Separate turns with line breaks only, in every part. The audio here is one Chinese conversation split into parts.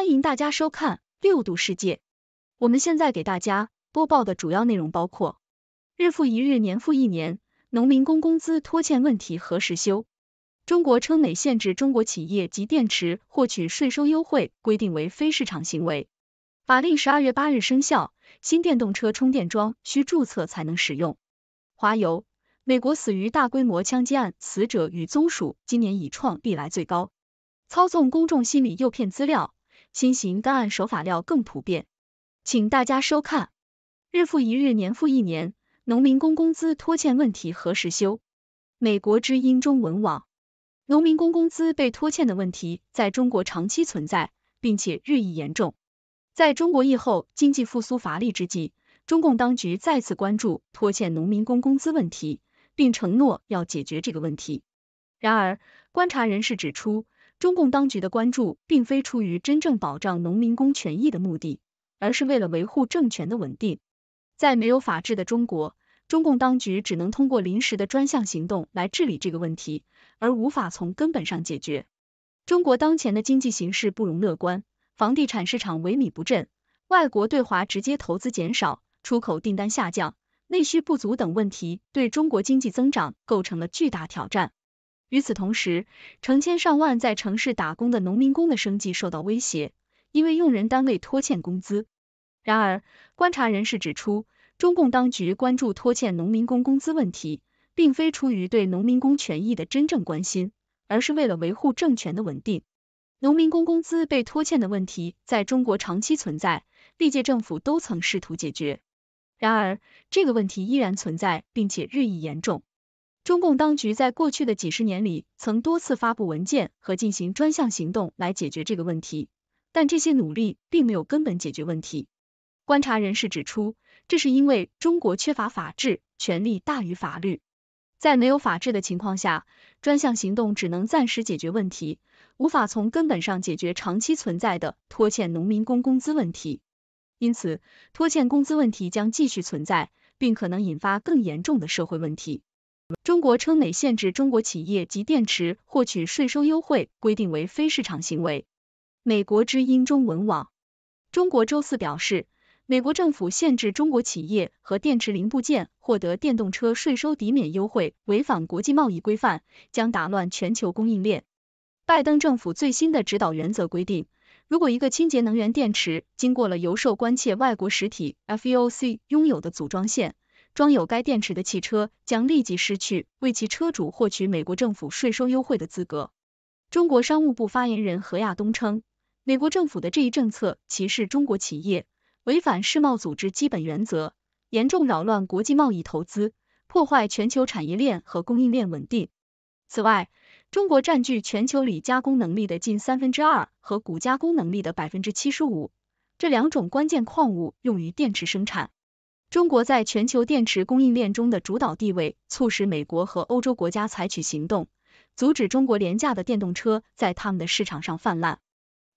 欢迎大家收看《六度世界》。我们现在给大家播报的主要内容包括：日复一日，年复一年，农民工工资拖欠问题何时休？中国称美限制中国企业及电池获取税收优惠规定为非市场行为，法令十二月八日生效，新电动车充电桩需注册才能使用。华油，美国死于大规模枪击案死者与宗属今年已创历来最高，操纵公众心理诱骗资料。新型干案手法料更普遍，请大家收看。日复一日，年复一年，农民工工资拖欠问题何时休？美国之音中文网，农民工工资被拖欠的问题在中国长期存在，并且日益严重。在中国疫后经济复苏乏力之际，中共当局再次关注拖欠农民工工资问题，并承诺要解决这个问题。然而，观察人士指出。中共当局的关注，并非出于真正保障农民工权益的目的，而是为了维护政权的稳定。在没有法治的中国，中共当局只能通过临时的专项行动来治理这个问题，而无法从根本上解决。中国当前的经济形势不容乐观，房地产市场萎靡不振，外国对华直接投资减少，出口订单下降，内需不足等问题，对中国经济增长构成了巨大挑战。与此同时，成千上万在城市打工的农民工的生计受到威胁，因为用人单位拖欠工资。然而，观察人士指出，中共当局关注拖欠农民工工资问题，并非出于对农民工权益的真正关心，而是为了维护政权的稳定。农民工工资被拖欠的问题在中国长期存在，历届政府都曾试图解决，然而这个问题依然存在，并且日益严重。中共当局在过去的几十年里，曾多次发布文件和进行专项行动来解决这个问题，但这些努力并没有根本解决问题。观察人士指出，这是因为中国缺乏法治，权力大于法律。在没有法治的情况下，专项行动只能暂时解决问题，无法从根本上解决长期存在的拖欠农民工工资问题。因此，拖欠工资问题将继续存在，并可能引发更严重的社会问题。中国称美限制中国企业及电池获取税收优惠规定为非市场行为。美国之音中文网，中国周四表示，美国政府限制中国企业和电池零部件获得电动车税收抵免优惠，违反国际贸易规范，将打乱全球供应链。拜登政府最新的指导原则规定，如果一个清洁能源电池经过了由受关切外国实体 （FEOC） 拥有的组装线，装有该电池的汽车将立即失去为其车主获取美国政府税收优惠的资格。中国商务部发言人何亚东称，美国政府的这一政策歧视中国企业，违反世贸组织基本原则，严重扰乱国际贸易投资，破坏全球产业链和供应链稳定。此外，中国占据全球锂加工能力的近三分之二和钴加工能力的百分之七十五，这两种关键矿物用于电池生产。中国在全球电池供应链中的主导地位，促使美国和欧洲国家采取行动，阻止中国廉价的电动车在他们的市场上泛滥。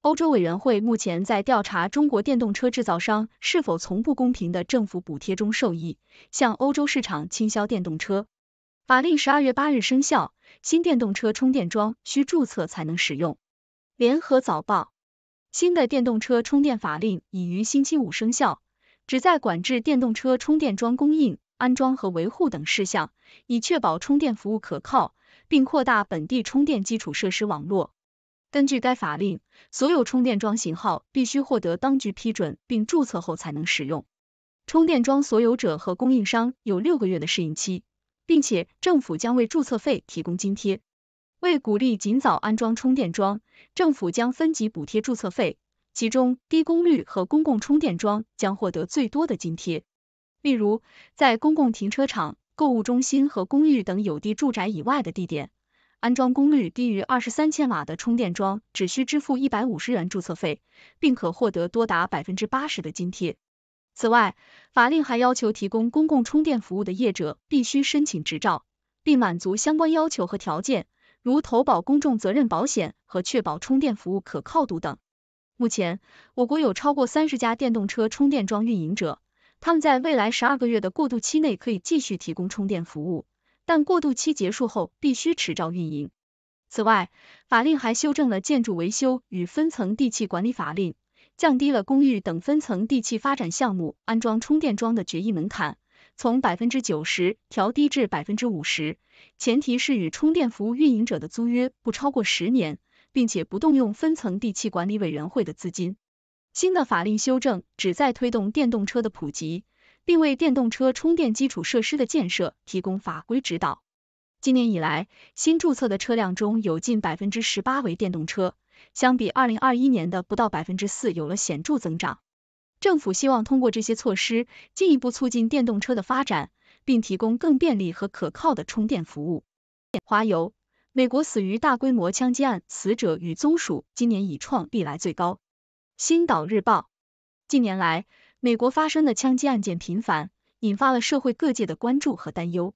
欧洲委员会目前在调查中国电动车制造商是否从不公平的政府补贴中受益，向欧洲市场倾销电动车。法令十二月八日生效，新电动车充电桩需注册才能使用。联合早报：新的电动车充电法令已于星期五生效。旨在管制电动车充电桩供应、安装和维护等事项，以确保充电服务可靠，并扩大本地充电基础设施网络。根据该法令，所有充电桩型号必须获得当局批准并注册后才能使用。充电桩所有者和供应商有六个月的适应期，并且政府将为注册费提供津贴。为鼓励尽早安装充电桩，政府将分级补贴注册费。其中，低功率和公共充电桩将获得最多的津贴。例如，在公共停车场、购物中心和公寓等有地住宅以外的地点，安装功率低于二十三千瓦的充电桩，只需支付一百五十元注册费，并可获得多达百分之八十的津贴。此外，法令还要求提供公共充电服务的业者必须申请执照，并满足相关要求和条件，如投保公众责任保险和确保充电服务可靠度等。目前，我国有超过三十家电动车充电桩运营者，他们在未来十二个月的过渡期内可以继续提供充电服务，但过渡期结束后必须持照运营。此外，法令还修正了建筑维修与分层地气管理法令，降低了公寓等分层地气发展项目安装充电桩的决议门槛，从百分之九十调低至百分之五十，前提是与充电服务运营者的租约不超过十年。并且不动用分层地气管理委员会的资金。新的法令修正旨在推动电动车的普及，并为电动车充电基础设施的建设提供法规指导。今年以来，新注册的车辆中有近百分之十八为电动车，相比二零二一年的不到百分之四有了显著增长。政府希望通过这些措施，进一步促进电动车的发展，并提供更便利和可靠的充电服务。华油。美国死于大规模枪击案死者与宗属今年已创历来最高。《星岛日报》近年来，美国发生的枪击案件频繁，引发了社会各界的关注和担忧。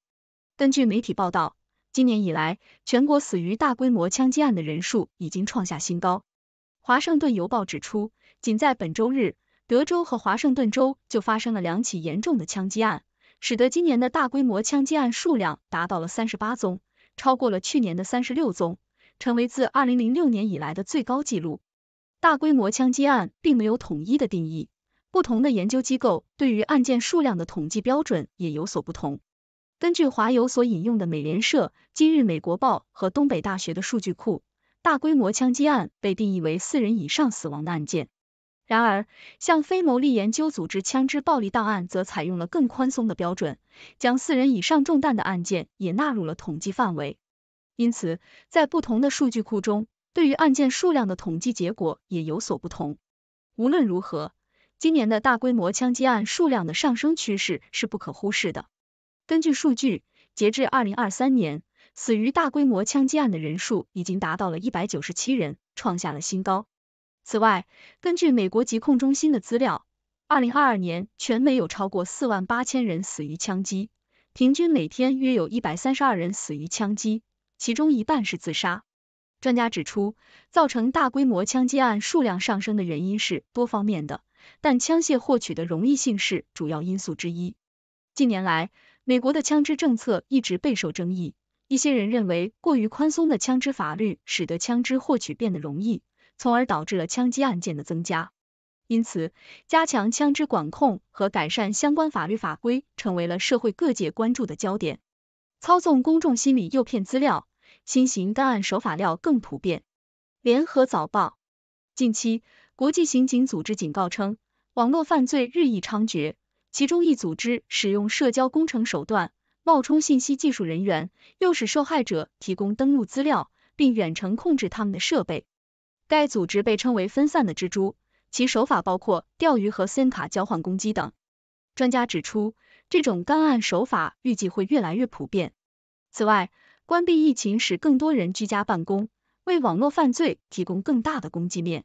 根据媒体报道，今年以来，全国死于大规模枪击案的人数已经创下新高。《华盛顿邮报》指出，仅在本周日，德州和华盛顿州就发生了两起严重的枪击案，使得今年的大规模枪击案数量达到了三十八宗。超过了去年的三十六宗，成为自二零零六年以来的最高纪录。大规模枪击案并没有统一的定义，不同的研究机构对于案件数量的统计标准也有所不同。根据华友所引用的美联社、今日美国报和东北大学的数据库，大规模枪击案被定义为四人以上死亡的案件。然而，像非牟利研究组织枪支暴力档案则采用了更宽松的标准，将四人以上中弹的案件也纳入了统计范围。因此，在不同的数据库中，对于案件数量的统计结果也有所不同。无论如何，今年的大规模枪击案数量的上升趋势是不可忽视的。根据数据，截至二零二三年，死于大规模枪击案的人数已经达到了一百九十七人，创下了新高。此外，根据美国疾控中心的资料，二零二二年全美有超过四万八千人死于枪击，平均每天约有一百三十二人死于枪击，其中一半是自杀。专家指出，造成大规模枪击案数量上升的原因是多方面的，但枪械获取的容易性是主要因素之一。近年来，美国的枪支政策一直备受争议，一些人认为过于宽松的枪支法律使得枪支获取变得容易。从而导致了枪击案件的增加，因此加强枪支管控和改善相关法律法规成为了社会各界关注的焦点。操纵公众心理诱骗资料，新型干案手法料更普遍。联合早报，近期国际刑警组织警告称，网络犯罪日益猖獗，其中一组织使用社交工程手段，冒充信息技术人员，诱使受害者提供登录资料，并远程控制他们的设备。该组织被称为分散的蜘蛛，其手法包括钓鱼和 SIM 卡交换攻击等。专家指出，这种干案手法预计会越来越普遍。此外，关闭疫情使更多人居家办公，为网络犯罪提供更大的攻击面。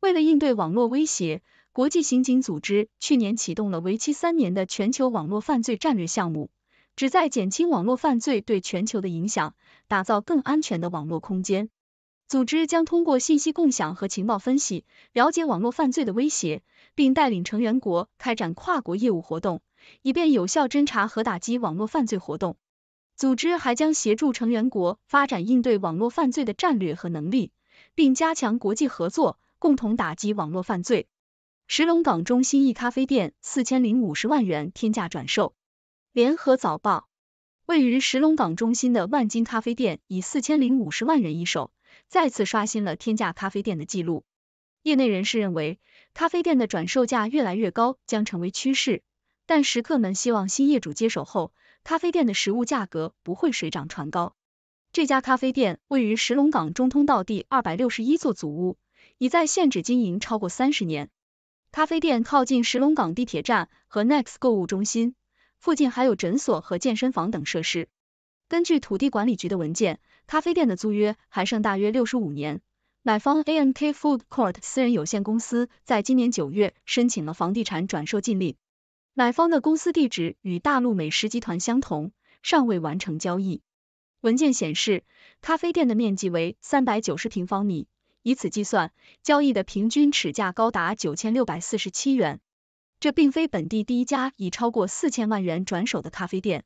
为了应对网络威胁，国际刑警组织去年启动了为期三年的全球网络犯罪战略项目，旨在减轻网络犯罪对全球的影响，打造更安全的网络空间。组织将通过信息共享和情报分析，了解网络犯罪的威胁，并带领成员国开展跨国业务活动，以便有效侦查和打击网络犯罪活动。组织还将协助成员国发展应对网络犯罪的战略和能力，并加强国际合作，共同打击网络犯罪。石龙港中心一咖啡店四千零五十万元天价转售。联合早报，位于石龙港中心的万金咖啡店以四千零五十万元一手。再次刷新了天价咖啡店的记录。业内人士认为，咖啡店的转售价越来越高将成为趋势，但食客们希望新业主接手后，咖啡店的食物价格不会水涨船高。这家咖啡店位于石龙岗中通道第二百六十一座祖屋，已在现址经营超过三十年。咖啡店靠近石龙岗地铁站和 Next 购物中心，附近还有诊所和健身房等设施。根据土地管理局的文件。咖啡店的租约还剩大约六十五年，买方 ANK Food Court 私人有限公司在今年九月申请了房地产转售禁令。买方的公司地址与大陆美食集团相同，尚未完成交易。文件显示，咖啡店的面积为三百九十平方米，以此计算，交易的平均尺价高达九千六百四十七元。这并非本地第一家已超过四千万元转手的咖啡店。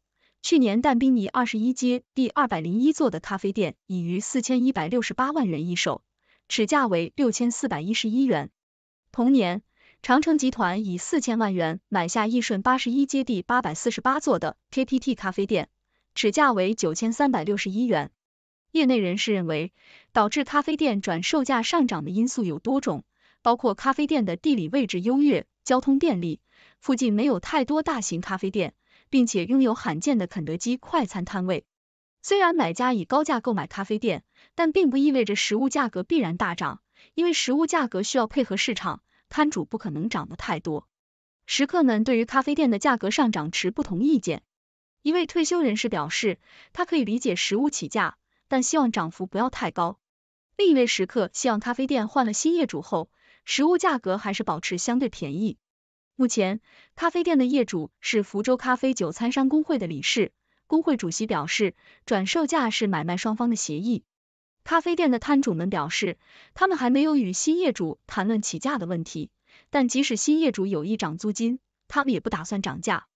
去年，淡宾尼二十一街第二百零一座的咖啡店已于四千一百六十八万元一手，尺价为六千四百一十一元。同年，长城集团以四千万元买下易顺八十一街第八百四十八座的 KPT 咖啡店，尺价为九千三百六十一元。业内人士认为，导致咖啡店转售价上涨的因素有多种，包括咖啡店的地理位置优越、交通便利，附近没有太多大型咖啡店。并且拥有罕见的肯德基快餐摊位。虽然买家以高价购买咖啡店，但并不意味着食物价格必然大涨，因为食物价格需要配合市场，摊主不可能涨得太多。食客们对于咖啡店的价格上涨持不同意见。一位退休人士表示，他可以理解食物起价，但希望涨幅不要太高。另一位食客希望咖啡店换了新业主后，食物价格还是保持相对便宜。目前，咖啡店的业主是福州咖啡酒餐商工会的理事。工会主席表示，转售价是买卖双方的协议。咖啡店的摊主们表示，他们还没有与新业主谈论起价的问题。但即使新业主有意涨租金，他们也不打算涨价。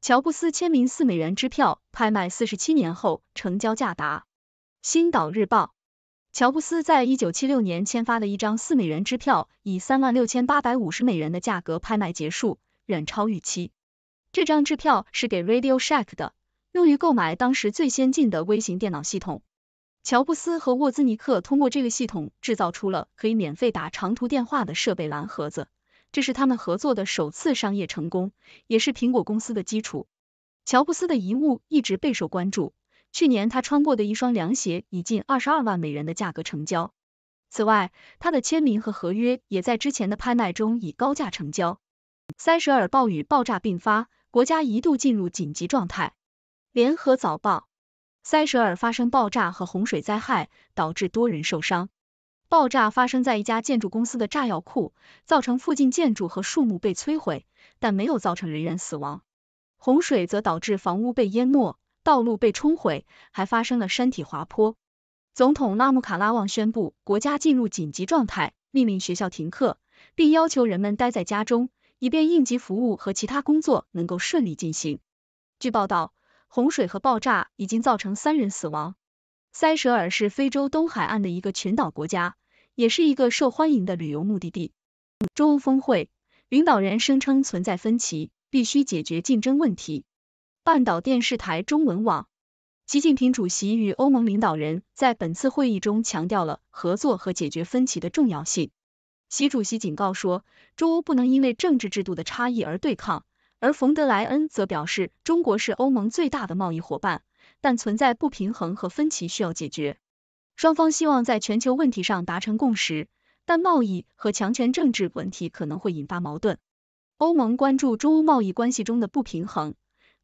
乔布斯签名四美元支票拍卖四十七年后成交价达。新岛日报。乔布斯在一九七六年签发的一张四美元支票，以三万六千八百五十美元的价格拍卖结束，远超预期。这张支票是给 Radio Shack 的，用于购买当时最先进的微型电脑系统。乔布斯和沃兹尼克通过这个系统制造出了可以免费打长途电话的设备“蓝盒子”，这是他们合作的首次商业成功，也是苹果公司的基础。乔布斯的遗物一直备受关注。去年他穿过的一双凉鞋以近二十二万美元的价格成交。此外，他的签名和合约也在之前的拍卖中以高价成交。塞舌尔暴雨、爆炸并发，国家一度进入紧急状态。联合早报：塞舌尔发生爆炸和洪水灾害，导致多人受伤。爆炸发生在一家建筑公司的炸药库，造成附近建筑和树木被摧毁，但没有造成人员死亡。洪水则导致房屋被淹没。道路被冲毁，还发生了山体滑坡。总统拉姆卡拉旺宣布国家进入紧急状态，命令学校停课，并要求人们待在家中，以便应急服务和其他工作能够顺利进行。据报道，洪水和爆炸已经造成三人死亡。塞舌尔是非洲东海岸的一个群岛国家，也是一个受欢迎的旅游目的地。中欧峰会领导人声称存在分歧，必须解决竞争问题。半岛电视台中文网，习近平主席与欧盟领导人在本次会议中强调了合作和解决分歧的重要性。习主席警告说，中欧不能因为政治制度的差异而对抗，而冯德莱恩则表示，中国是欧盟最大的贸易伙伴，但存在不平衡和分歧需要解决。双方希望在全球问题上达成共识，但贸易和强权政治问题可能会引发矛盾。欧盟关注中欧贸易关系中的不平衡。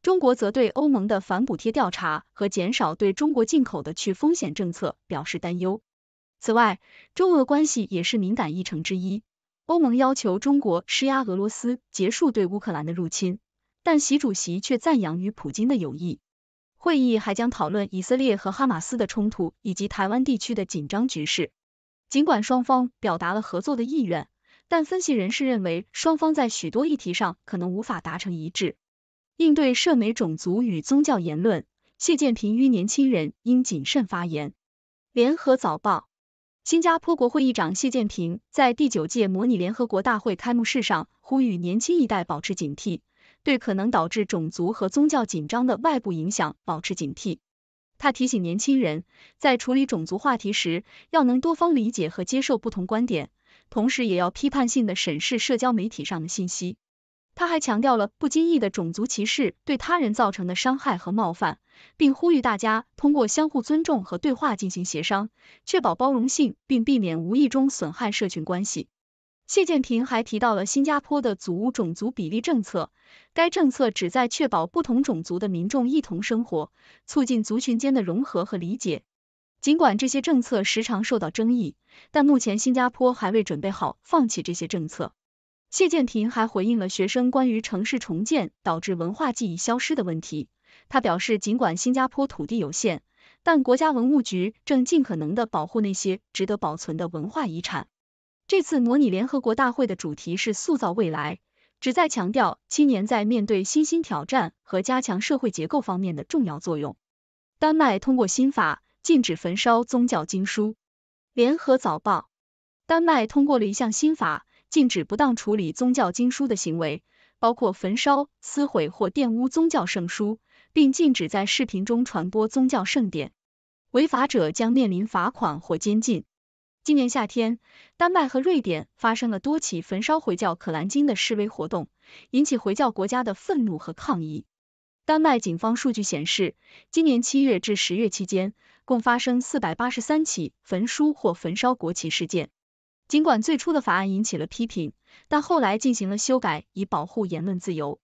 中国则对欧盟的反补贴调查和减少对中国进口的去风险政策表示担忧。此外，中俄关系也是敏感议程之一。欧盟要求中国施压俄罗斯结束对乌克兰的入侵，但习主席却赞扬与普京的友谊。会议还将讨论以色列和哈马斯的冲突以及台湾地区的紧张局势。尽管双方表达了合作的意愿，但分析人士认为双方在许多议题上可能无法达成一致。应对涉美种族与宗教言论，谢剑平吁年轻人应谨慎发言。联合早报：新加坡国会议长谢剑平在第九届模拟联合国大会开幕式上呼吁年轻一代保持警惕，对可能导致种族和宗教紧张的外部影响保持警惕。他提醒年轻人，在处理种族话题时，要能多方理解和接受不同观点，同时也要批判性的审视社交媒体上的信息。他还强调了不经意的种族歧视对他人造成的伤害和冒犯，并呼吁大家通过相互尊重和对话进行协商，确保包容性，并避免无意中损害社群关系。谢建平还提到了新加坡的祖屋种族比例政策，该政策旨在确保不同种族的民众一同生活，促进族群间的融合和理解。尽管这些政策时常受到争议，但目前新加坡还未准备好放弃这些政策。谢剑庭还回应了学生关于城市重建导致文化记忆消失的问题。他表示，尽管新加坡土地有限，但国家文物局正尽可能的保护那些值得保存的文化遗产。这次模拟联合国大会的主题是塑造未来，旨在强调青年在面对新兴挑战和加强社会结构方面的重要作用。丹麦通过新法禁止焚烧宗教经书。联合早报：丹麦通过了一项新法。禁止不当处理宗教经书的行为，包括焚烧、撕毁或玷污宗教圣书，并禁止在视频中传播宗教圣典。违法者将面临罚款或监禁。今年夏天，丹麦和瑞典发生了多起焚烧回教可兰经的示威活动，引起回教国家的愤怒和抗议。丹麦警方数据显示，今年七月至十月期间，共发生四百八十三起焚书或焚烧国旗事件。尽管最初的法案引起了批评，但后来进行了修改以保护言论自由。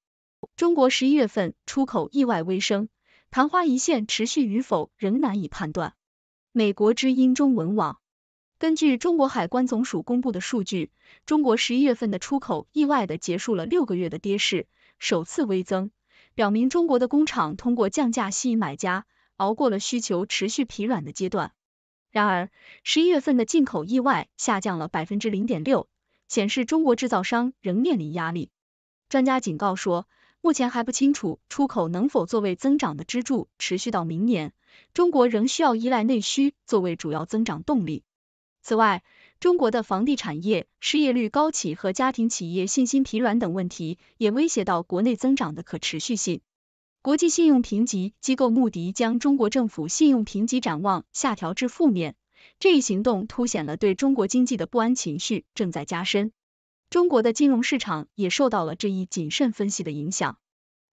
中国十一月份出口意外微升，昙花一现持续与否仍难以判断。美国之音中文网根据中国海关总署公布的数据，中国十一月份的出口意外的结束了六个月的跌势，首次微增，表明中国的工厂通过降价吸引买家，熬过了需求持续疲软的阶段。然而，十一月份的进口意外下降了百分之零点六，显示中国制造商仍面临压力。专家警告说，目前还不清楚出口能否作为增长的支柱持续到明年。中国仍需要依赖内需作为主要增长动力。此外，中国的房地产业、失业率高企和家庭企业信心疲软等问题，也威胁到国内增长的可持续性。国际信用评级机构穆迪将中国政府信用评级展望下调至负面，这一行动凸显了对中国经济的不安情绪正在加深。中国的金融市场也受到了这一谨慎分析的影响。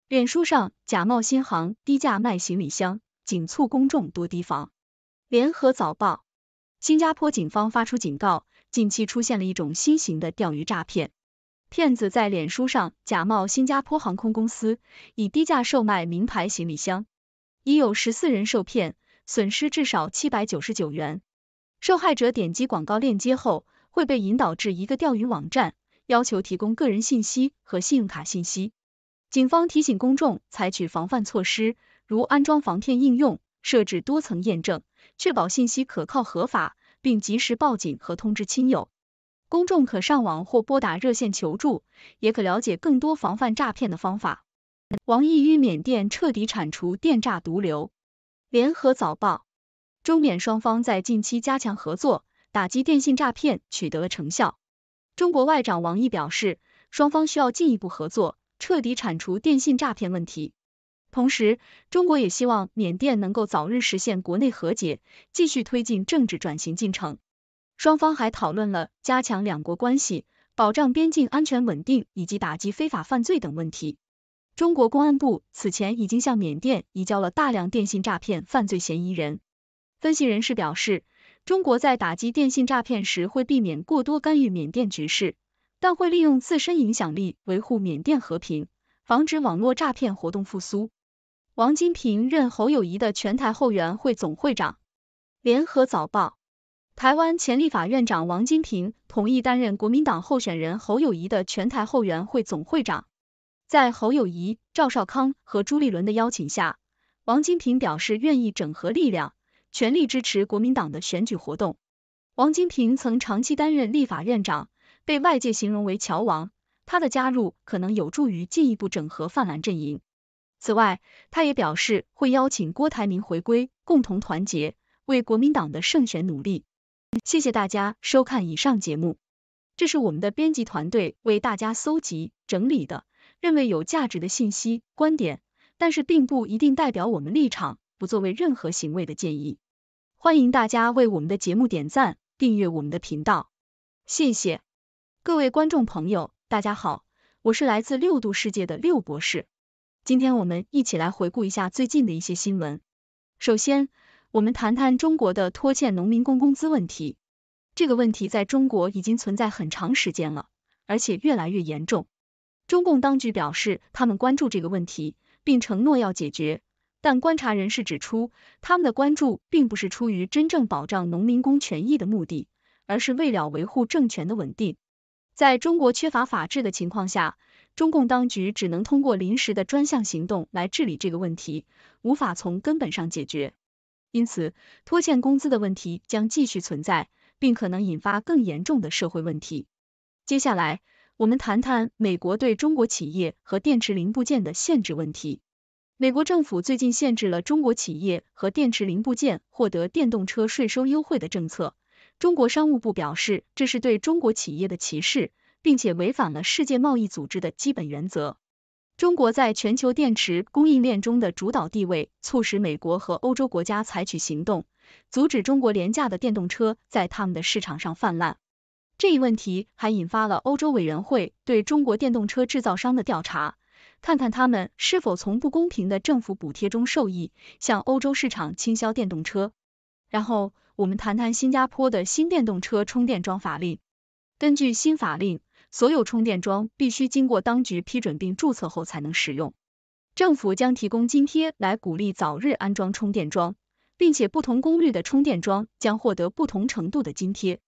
脸书上假冒新行低价卖行李箱，警促公众多提防。联合早报，新加坡警方发出警告，近期出现了一种新型的钓鱼诈骗。骗子在脸书上假冒新加坡航空公司，以低价售卖名牌行李箱，已有十四人受骗，损失至少七百九十九元。受害者点击广告链接后，会被引导至一个钓鱼网站，要求提供个人信息和信用卡信息。警方提醒公众采取防范措施，如安装防骗应用、设置多层验证，确保信息可靠合法，并及时报警和通知亲友。公众可上网或拨打热线求助，也可了解更多防范诈骗的方法。王毅与缅甸彻底铲除电诈毒瘤。联合早报：中缅双方在近期加强合作，打击电信诈骗取得了成效。中国外长王毅表示，双方需要进一步合作，彻底铲除电信诈骗问题。同时，中国也希望缅甸能够早日实现国内和解，继续推进政治转型进程。双方还讨论了加强两国关系、保障边境安全稳定以及打击非法犯罪等问题。中国公安部此前已经向缅甸移交了大量电信诈骗犯罪嫌疑人。分析人士表示，中国在打击电信诈骗时会避免过多干预缅甸局势，但会利用自身影响力维护缅甸和平，防止网络诈骗活动复苏。王金平任侯友谊的全台后援会总会长。联合早报。台湾前立法院长王金平同意担任国民党候选人侯友谊的全台后援会总会长，在侯友谊、赵少康和朱立伦的邀请下，王金平表示愿意整合力量，全力支持国民党的选举活动。王金平曾长期担任立法院长，被外界形容为“侨王”，他的加入可能有助于进一步整合泛蓝阵营。此外，他也表示会邀请郭台铭回归，共同团结，为国民党的胜选努力。谢谢大家收看以上节目，这是我们的编辑团队为大家搜集整理的，认为有价值的信息、观点，但是并不一定代表我们立场，不作为任何行为的建议。欢迎大家为我们的节目点赞、订阅我们的频道，谢谢各位观众朋友，大家好，我是来自六度世界的六博士，今天我们一起来回顾一下最近的一些新闻，首先。我们谈谈中国的拖欠农民工工资问题。这个问题在中国已经存在很长时间了，而且越来越严重。中共当局表示，他们关注这个问题，并承诺要解决。但观察人士指出，他们的关注并不是出于真正保障农民工权益的目的，而是为了维护政权的稳定。在中国缺乏法治的情况下，中共当局只能通过临时的专项行动来治理这个问题，无法从根本上解决。因此，拖欠工资的问题将继续存在，并可能引发更严重的社会问题。接下来，我们谈谈美国对中国企业和电池零部件的限制问题。美国政府最近限制了中国企业和电池零部件获得电动车税收优惠的政策。中国商务部表示，这是对中国企业的歧视，并且违反了世界贸易组织的基本原则。中国在全球电池供应链中的主导地位，促使美国和欧洲国家采取行动，阻止中国廉价的电动车在他们的市场上泛滥。这一问题还引发了欧洲委员会对中国电动车制造商的调查，看看他们是否从不公平的政府补贴中受益，向欧洲市场倾销电动车。然后，我们谈谈新加坡的新电动车充电桩法令。根据新法令，所有充电桩必须经过当局批准并注册后才能使用。政府将提供津贴来鼓励早日安装充电桩，并且不同功率的充电桩将获得不同程度的津贴。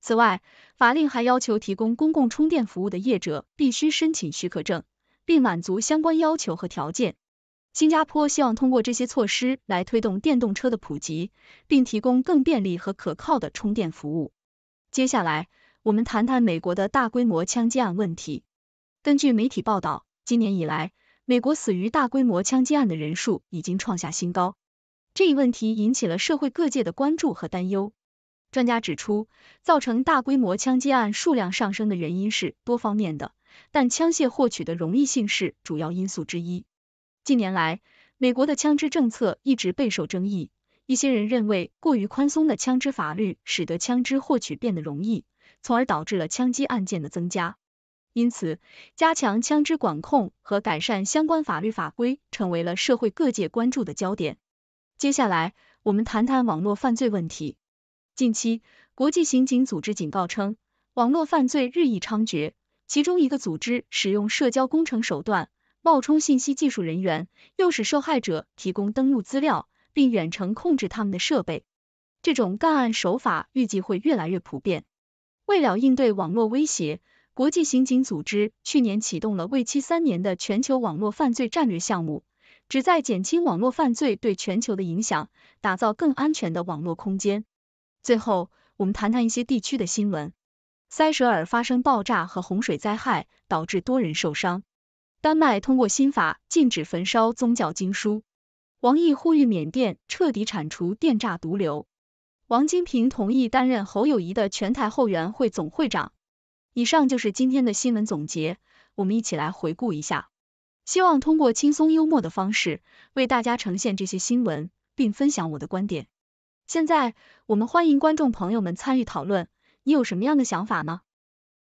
此外，法令还要求提供公共充电服务的业者必须申请许可证，并满足相关要求和条件。新加坡希望通过这些措施来推动电动车的普及，并提供更便利和可靠的充电服务。接下来。我们谈谈美国的大规模枪击案问题。根据媒体报道，今年以来，美国死于大规模枪击案的人数已经创下新高。这一问题引起了社会各界的关注和担忧。专家指出，造成大规模枪击案数量上升的原因是多方面的，但枪械获取的容易性是主要因素之一。近年来，美国的枪支政策一直备受争议。一些人认为，过于宽松的枪支法律使得枪支获取变得容易。从而导致了枪击案件的增加，因此加强枪支管控和改善相关法律法规成为了社会各界关注的焦点。接下来，我们谈谈网络犯罪问题。近期，国际刑警组织警告称，网络犯罪日益猖獗，其中一个组织使用社交工程手段，冒充信息技术人员，诱使受害者提供登录资料，并远程控制他们的设备。这种干案手法预计会越来越普遍。为了应对网络威胁，国际刑警组织去年启动了为期三年的全球网络犯罪战略项目，旨在减轻网络犯罪对全球的影响，打造更安全的网络空间。最后，我们谈谈一些地区的新闻：塞舌尔发生爆炸和洪水灾害，导致多人受伤；丹麦通过新法禁止焚烧宗教经书；王毅呼吁缅甸彻底铲除电诈毒瘤。王金平同意担任侯友谊的全台后援会总会长。以上就是今天的新闻总结，我们一起来回顾一下。希望通过轻松幽默的方式为大家呈现这些新闻，并分享我的观点。现在，我们欢迎观众朋友们参与讨论，你有什么样的想法呢？